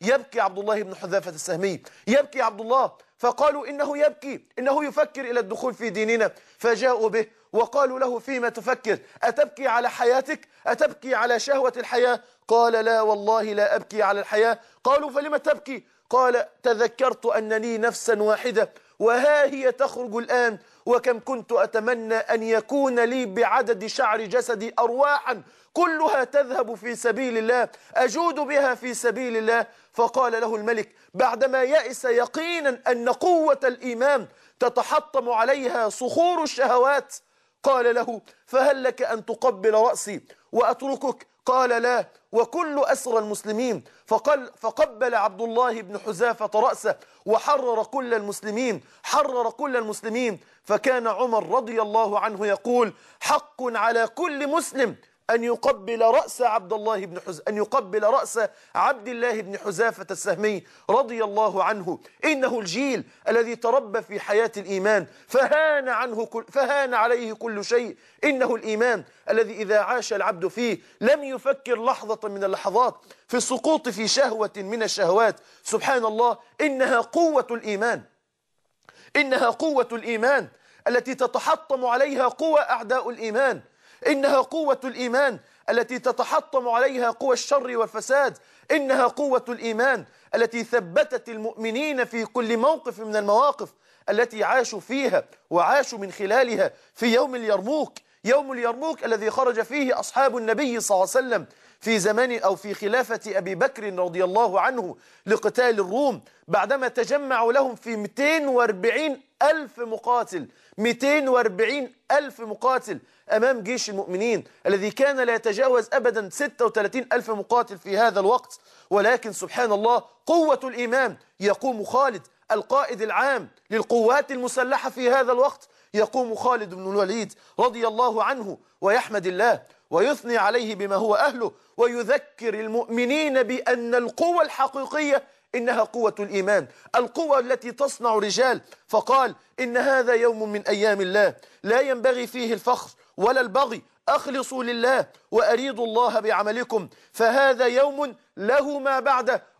يبكي عبد الله بن حذافة السهمي يبكي عبد الله فقالوا إنه يبكي إنه يفكر إلى الدخول في ديننا فجاءوا به وقالوا له فيما تفكر أتبكي على حياتك أتبكي على شهوة الحياة قال لا والله لا أبكي على الحياة قالوا فلما تبكي قال تذكرت أن لي نفسا واحدة وها هي تخرج الآن وكم كنت أتمنى أن يكون لي بعدد شعر جسدي أرواحا كلها تذهب في سبيل الله أجود بها في سبيل الله فقال له الملك بعدما يأس يقينا أن قوة الإيمان تتحطم عليها صخور الشهوات قال له فهل لك أن تقبل رأسي وأتركك قال لا وكل أسر المسلمين فقال فقبل عبد الله بن حزافة رأسه وحرر كل المسلمين حرر كل المسلمين فكان عمر رضي الله عنه يقول حق على كل مسلم أن يقبل رأس عبد الله بن حز أن يقبل رأس عبد الله بن حزافة السهمي رضي الله عنه إنه الجيل الذي تربى في حياة الإيمان فهان عنه كل فهان عليه كل شيء إنه الإيمان الذي إذا عاش العبد فيه لم يفكر لحظة من اللحظات في السقوط في شهوة من الشهوات سبحان الله إنها قوة الإيمان إنها قوة الإيمان التي تتحطم عليها قوى أعداء الإيمان إنها قوة الإيمان التي تتحطم عليها قوى الشر والفساد إنها قوة الإيمان التي ثبتت المؤمنين في كل موقف من المواقف التي عاشوا فيها وعاشوا من خلالها في يوم اليرموك يوم اليرموك الذي خرج فيه أصحاب النبي صلى الله عليه وسلم في زمان أو في خلافة أبي بكر رضي الله عنه لقتال الروم بعدما تجمعوا لهم في 240 ألف مقاتل 240 ألف مقاتل أمام جيش المؤمنين الذي كان لا يتجاوز أبدا 36 ألف مقاتل في هذا الوقت ولكن سبحان الله قوة الإمام يقوم خالد القائد العام للقوات المسلحة في هذا الوقت يقوم خالد بن الوليد رضي الله عنه ويحمد الله ويثني عليه بما هو أهله ويذكر المؤمنين بأن القوة الحقيقية إنها قوة الإيمان القوة التي تصنع رجال فقال إن هذا يوم من أيام الله لا ينبغي فيه الفخر ولا البغي أخلصوا لله وأريدوا الله بعملكم فهذا يوم له ما بعده